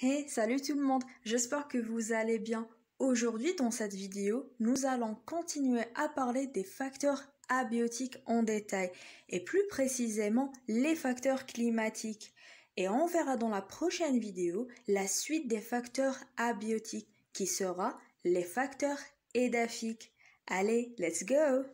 Hey, salut tout le monde, j'espère que vous allez bien. Aujourd'hui dans cette vidéo, nous allons continuer à parler des facteurs abiotiques en détail et plus précisément les facteurs climatiques. Et on verra dans la prochaine vidéo la suite des facteurs abiotiques qui sera les facteurs édafiques. Allez, let's go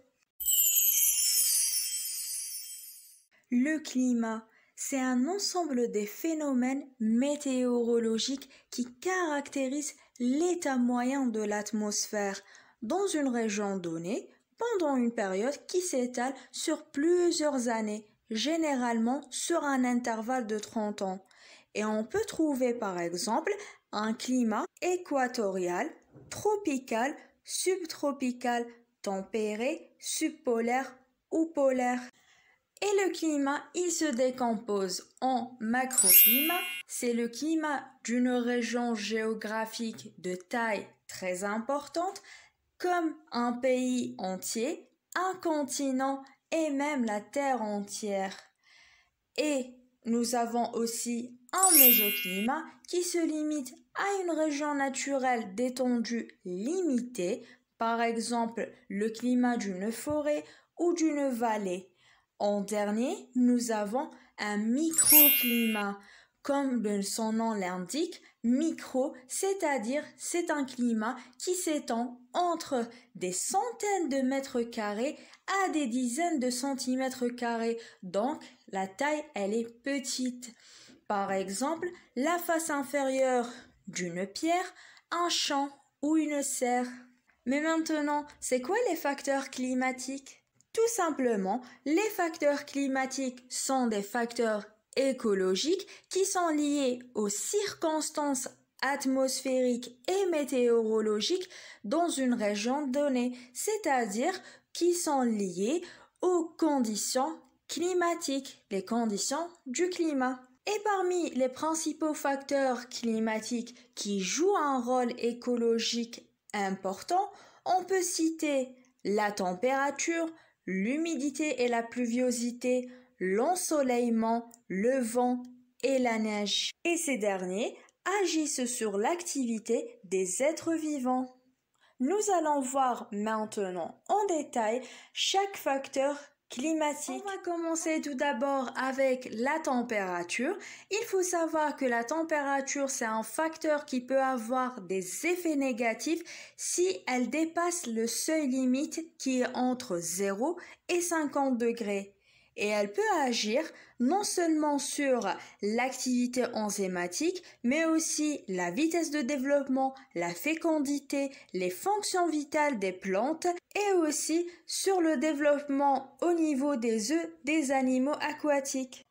Le climat c'est un ensemble des phénomènes météorologiques qui caractérisent l'état moyen de l'atmosphère dans une région donnée pendant une période qui s'étale sur plusieurs années, généralement sur un intervalle de 30 ans. Et on peut trouver par exemple un climat équatorial, tropical, subtropical, tempéré, subpolaire ou polaire. Et le climat, il se décompose en macroclimat. C'est le climat d'une région géographique de taille très importante, comme un pays entier, un continent et même la Terre entière. Et nous avons aussi un mésoclimat qui se limite à une région naturelle d'étendue limitée, par exemple le climat d'une forêt ou d'une vallée. En dernier, nous avons un microclimat. Comme son nom l'indique, micro, c'est-à-dire c'est un climat qui s'étend entre des centaines de mètres carrés à des dizaines de centimètres carrés. Donc, la taille, elle est petite. Par exemple, la face inférieure d'une pierre, un champ ou une serre. Mais maintenant, c'est quoi les facteurs climatiques tout simplement, les facteurs climatiques sont des facteurs écologiques qui sont liés aux circonstances atmosphériques et météorologiques dans une région donnée, c'est-à-dire qui sont liés aux conditions climatiques, les conditions du climat. Et parmi les principaux facteurs climatiques qui jouent un rôle écologique important, on peut citer la température, l'humidité et la pluviosité, l'ensoleillement, le vent et la neige. Et ces derniers agissent sur l'activité des êtres vivants. Nous allons voir maintenant en détail chaque facteur climatique. On va commencer tout d'abord avec la température. Il faut savoir que la température, c'est un facteur qui peut avoir des effets négatifs si elle dépasse le seuil limite qui est entre 0 et 50 degrés. Et elle peut agir non seulement sur l'activité enzymatique, mais aussi la vitesse de développement, la fécondité, les fonctions vitales des plantes et aussi sur le développement au niveau des œufs des animaux aquatiques.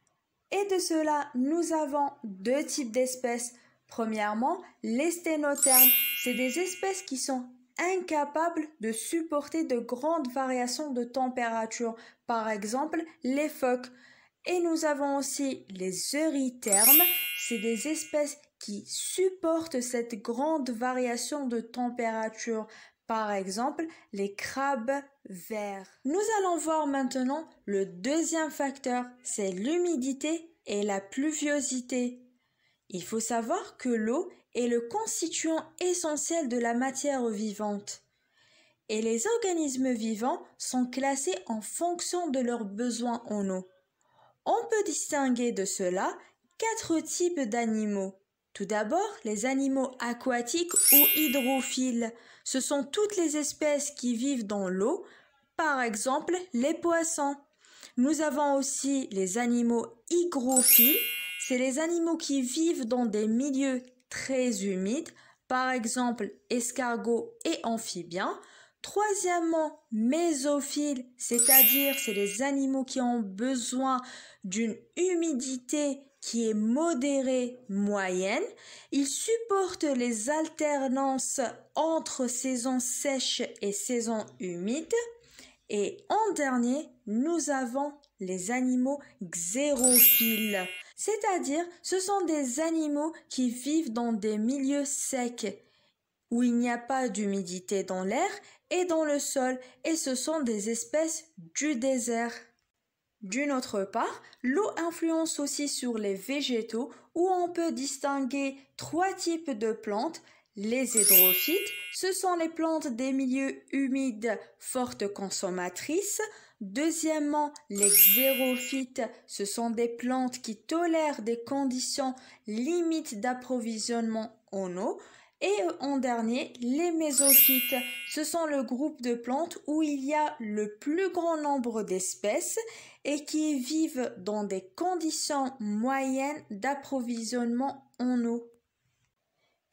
Et de cela, nous avons deux types d'espèces. Premièrement, les sténothermes, c'est des espèces qui sont incapables de supporter de grandes variations de température, par exemple les phoques. Et nous avons aussi les eurythermes, c'est des espèces qui supportent cette grande variation de température, par exemple, les crabes verts. Nous allons voir maintenant le deuxième facteur, c'est l'humidité et la pluviosité. Il faut savoir que l'eau est le constituant essentiel de la matière vivante. Et les organismes vivants sont classés en fonction de leurs besoins en eau. On peut distinguer de cela quatre types d'animaux. Tout d'abord, les animaux aquatiques ou hydrophiles. Ce sont toutes les espèces qui vivent dans l'eau, par exemple les poissons. Nous avons aussi les animaux hygrophiles. C'est les animaux qui vivent dans des milieux très humides, par exemple escargots et amphibiens. Troisièmement, mésophiles, c'est-à-dire c'est les animaux qui ont besoin d'une humidité qui est modérée moyenne. Il supporte les alternances entre saisons sèches et saisons humides. Et en dernier, nous avons les animaux xérophiles, c'est-à-dire ce sont des animaux qui vivent dans des milieux secs où il n'y a pas d'humidité dans l'air et dans le sol et ce sont des espèces du désert. D'une autre part, l'eau influence aussi sur les végétaux où on peut distinguer trois types de plantes. Les hydrophytes, ce sont les plantes des milieux humides fortes consommatrices. Deuxièmement, les xérophytes, ce sont des plantes qui tolèrent des conditions limites d'approvisionnement en eau. Et euh, en dernier, les mésophytes. Ce sont le groupe de plantes où il y a le plus grand nombre d'espèces et qui vivent dans des conditions moyennes d'approvisionnement en eau.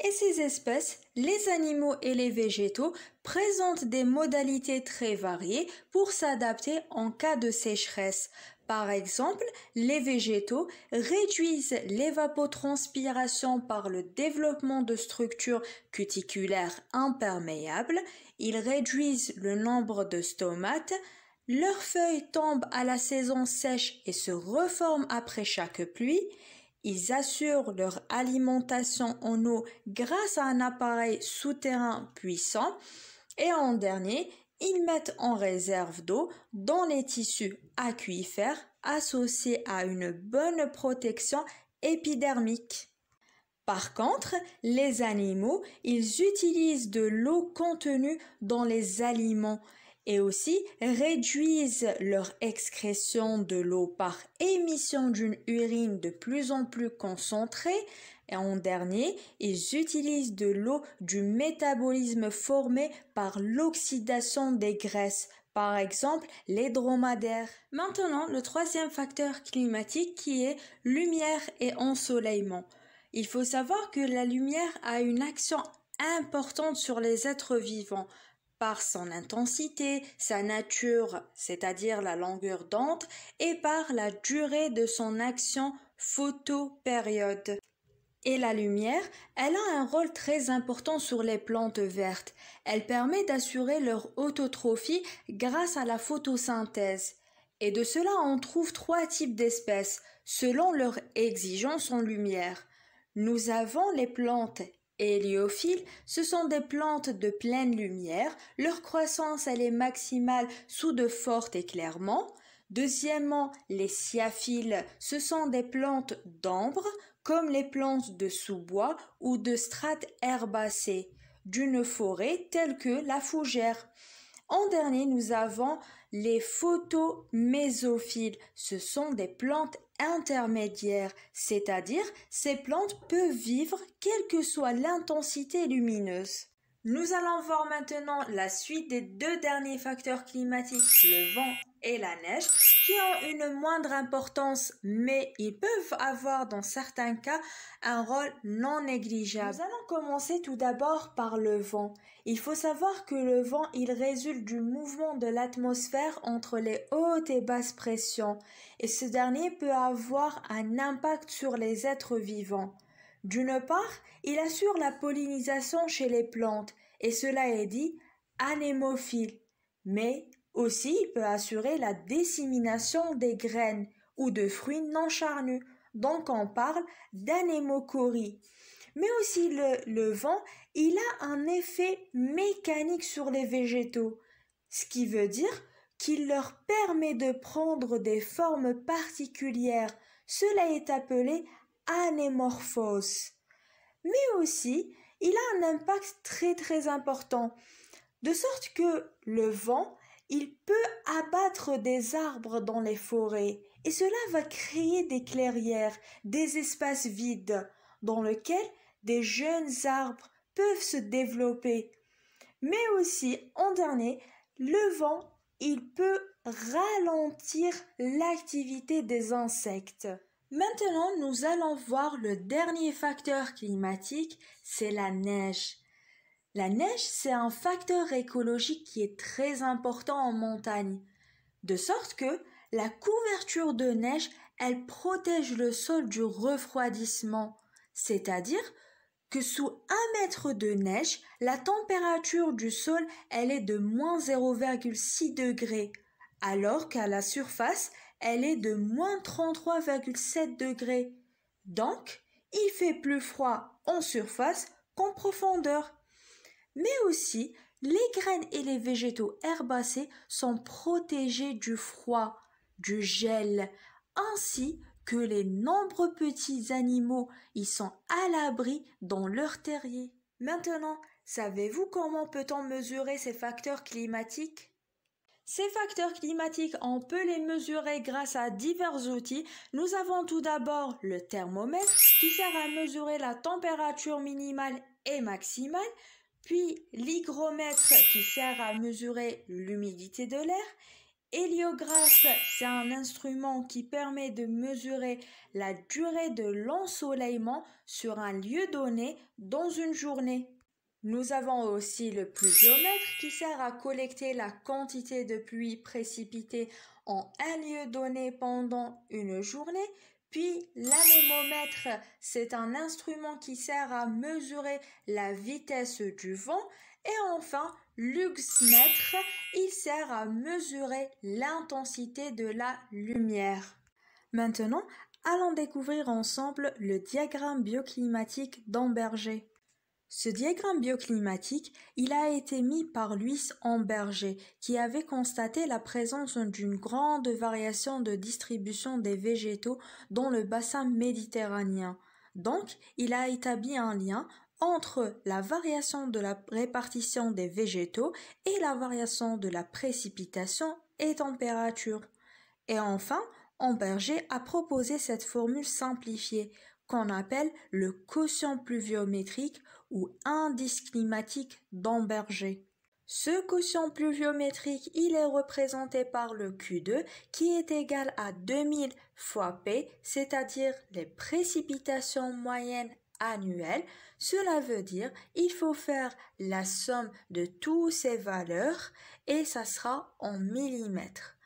Et ces espèces, les animaux et les végétaux, présentent des modalités très variées pour s'adapter en cas de sécheresse. Par exemple, les végétaux réduisent l'évapotranspiration par le développement de structures cuticulaires imperméables, ils réduisent le nombre de stomates, leurs feuilles tombent à la saison sèche et se reforment après chaque pluie, ils assurent leur alimentation en eau grâce à un appareil souterrain puissant, et en dernier, ils mettent en réserve d'eau dans les tissus aquifères associés à une bonne protection épidermique. Par contre, les animaux, ils utilisent de l'eau contenue dans les aliments et aussi réduisent leur excrétion de l'eau par émission d'une urine de plus en plus concentrée. Et en dernier, ils utilisent de l'eau du métabolisme formé par l'oxydation des graisses, par exemple les dromadaires. Maintenant, le troisième facteur climatique qui est lumière et ensoleillement. Il faut savoir que la lumière a une action importante sur les êtres vivants par son intensité, sa nature, c'est-à-dire la longueur d'onde, et par la durée de son action photopériode. Et la lumière, elle a un rôle très important sur les plantes vertes. Elle permet d'assurer leur autotrophie grâce à la photosynthèse. Et de cela, on trouve trois types d'espèces, selon leur exigence en lumière. Nous avons les plantes Héliophiles, ce sont des plantes de pleine lumière, leur croissance elle est maximale sous de fortes éclairements. Deuxièmement, les siaphiles ce sont des plantes d'ambre, comme les plantes de sous-bois ou de strates herbacées, d'une forêt telle que la fougère. En dernier, nous avons les photomésophiles. Ce sont des plantes intermédiaire, c'est-à-dire ces plantes peuvent vivre quelle que soit l'intensité lumineuse. Nous allons voir maintenant la suite des deux derniers facteurs climatiques, le vent et la neige qui ont une moindre importance mais ils peuvent avoir dans certains cas un rôle non négligeable. Nous allons commencer tout d'abord par le vent. Il faut savoir que le vent il résulte du mouvement de l'atmosphère entre les hautes et basses pressions et ce dernier peut avoir un impact sur les êtres vivants. D'une part, il assure la pollinisation chez les plantes et cela est dit anémophile. Mais aussi, il peut assurer la dissémination des graines ou de fruits non charnus. Donc on parle d'anémochorie. Mais aussi le, le vent, il a un effet mécanique sur les végétaux, ce qui veut dire qu'il leur permet de prendre des formes particulières. Cela est appelé anémorphose. Mais aussi, il a un impact très très important, de sorte que le vent il peut abattre des arbres dans les forêts et cela va créer des clairières, des espaces vides dans lesquels des jeunes arbres peuvent se développer. Mais aussi, en dernier, le vent, il peut ralentir l'activité des insectes. Maintenant, nous allons voir le dernier facteur climatique, c'est la neige. La neige, c'est un facteur écologique qui est très important en montagne, de sorte que la couverture de neige, elle protège le sol du refroidissement, c'est-à-dire que sous un mètre de neige, la température du sol, elle est de moins 0,6 degrés, alors qu'à la surface, elle est de moins 33,7 degrés. Donc, il fait plus froid en surface qu'en profondeur mais aussi les graines et les végétaux herbacés sont protégés du froid, du gel, ainsi que les nombreux petits animaux y sont à l'abri dans leur terrier. Maintenant, savez-vous comment peut-on mesurer ces facteurs climatiques ces facteurs climatiques, on peut les mesurer grâce à divers outils. Nous avons tout d'abord le thermomètre qui sert à mesurer la température minimale et maximale, puis l'hygromètre qui sert à mesurer l'humidité de l'air, héliographe, c'est un instrument qui permet de mesurer la durée de l'ensoleillement sur un lieu donné dans une journée. Nous avons aussi le pluviomètre qui sert à collecter la quantité de pluie précipitée en un lieu donné pendant une journée, puis l'anémomètre, c'est un instrument qui sert à mesurer la vitesse du vent. Et enfin, luxmètre, il sert à mesurer l'intensité de la lumière. Maintenant, allons découvrir ensemble le diagramme bioclimatique d'Amberger. Ce diagramme bioclimatique, il a été mis par Luis Amberger, qui avait constaté la présence d'une grande variation de distribution des végétaux dans le bassin méditerranéen. Donc, il a établi un lien entre la variation de la répartition des végétaux et la variation de la précipitation et température. Et enfin, Amberger a proposé cette formule simplifiée qu'on appelle le quotient pluviométrique ou indice climatique d'Amberger. Ce quotient pluviométrique, il est représenté par le Q2 qui est égal à 2000 fois P, c'est-à-dire les précipitations moyennes annuelles. Cela veut dire il faut faire la somme de toutes ces valeurs et ça sera en millimètres.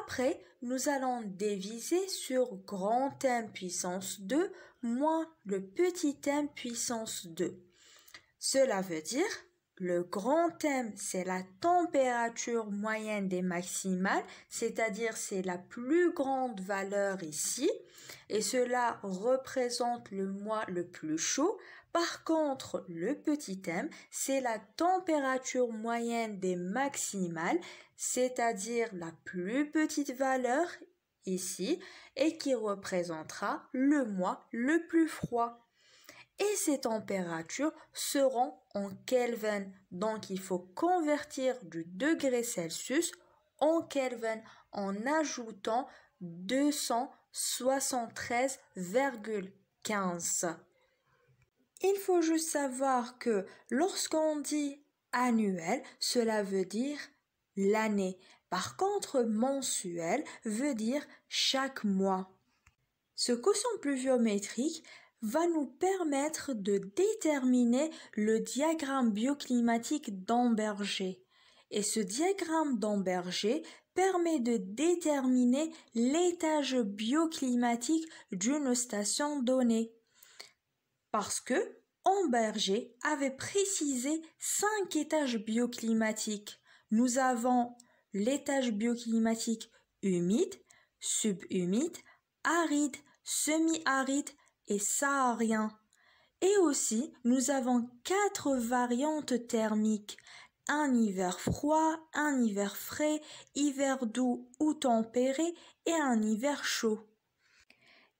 Après, nous allons diviser sur grand m puissance 2 moins le petit m puissance 2. Cela veut dire le grand M, c'est la température moyenne des maximales, c'est-à-dire c'est la plus grande valeur ici, et cela représente le mois le plus chaud. Par contre, le petit m, c'est la température moyenne des maximales, c'est-à-dire la plus petite valeur ici, et qui représentera le mois le plus froid. Et ces températures seront en Kelvin, donc il faut convertir du degré Celsius en Kelvin en ajoutant 273,15 il faut juste savoir que lorsqu'on dit annuel, cela veut dire l'année. Par contre, mensuel veut dire chaque mois. Ce quotient pluviométrique va nous permettre de déterminer le diagramme bioclimatique d'Amberger. Et ce diagramme d'Amberger permet de déterminer l'étage bioclimatique d'une station donnée parce que Amberger avait précisé cinq étages bioclimatiques. Nous avons l'étage bioclimatique humide, subhumide, aride, semi-aride et saharien. Et aussi, nous avons quatre variantes thermiques. Un hiver froid, un hiver frais, hiver doux ou tempéré et un hiver chaud.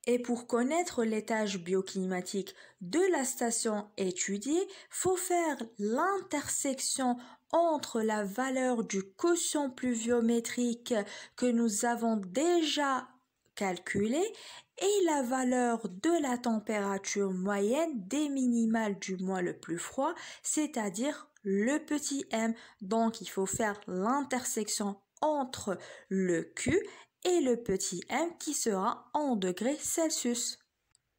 Et pour connaître l'étage bioclimatique de la station étudiée, faut faire l'intersection entre la valeur du quotient pluviométrique que nous avons déjà calculé et la valeur de la température moyenne des minimales du mois le plus froid, c'est-à-dire le petit m. Donc il faut faire l'intersection entre le Q et le petit m qui sera en degrés Celsius.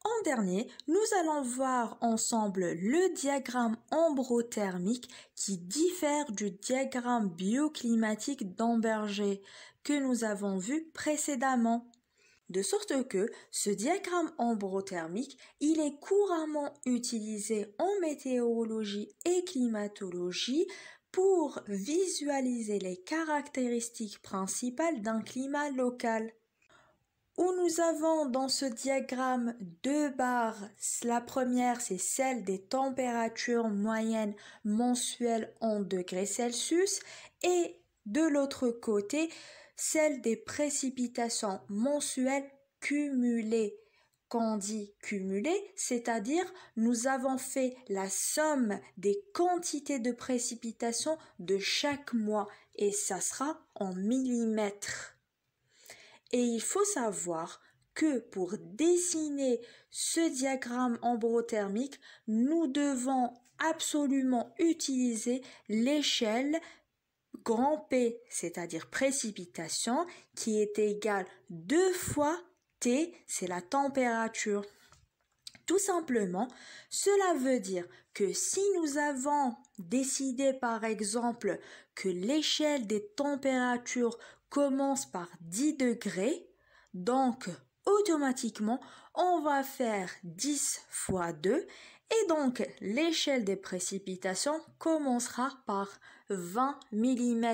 En dernier, nous allons voir ensemble le diagramme ambrothermique qui diffère du diagramme bioclimatique d'Amberger que nous avons vu précédemment. De sorte que ce diagramme ambrothermique, il est couramment utilisé en météorologie et climatologie pour visualiser les caractéristiques principales d'un climat local. Où nous avons dans ce diagramme deux barres. La première, c'est celle des températures moyennes mensuelles en degrés Celsius et de l'autre côté, celle des précipitations mensuelles cumulées quand dit cumuler, c'est-à-dire nous avons fait la somme des quantités de précipitations de chaque mois et ça sera en millimètres. Et il faut savoir que pour dessiner ce diagramme embrothermique, nous devons absolument utiliser l'échelle grand P, c'est-à-dire précipitation, qui est égale deux fois c'est la température. Tout simplement, cela veut dire que si nous avons décidé par exemple que l'échelle des températures commence par 10 degrés, donc automatiquement on va faire 10 fois 2 et donc l'échelle des précipitations commencera par 20 mm.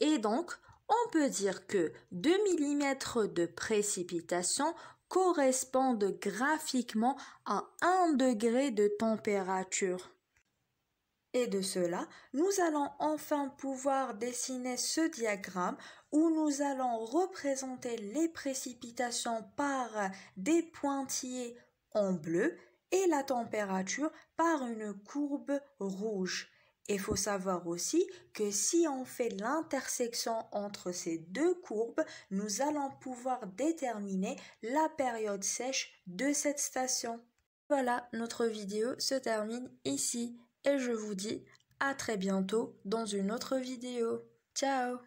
Et donc on peut dire que 2 mm de précipitation correspondent graphiquement à 1 degré de température. Et de cela, nous allons enfin pouvoir dessiner ce diagramme où nous allons représenter les précipitations par des pointillés en bleu et la température par une courbe rouge. Il faut savoir aussi que si on fait l'intersection entre ces deux courbes, nous allons pouvoir déterminer la période sèche de cette station. Voilà, notre vidéo se termine ici et je vous dis à très bientôt dans une autre vidéo. Ciao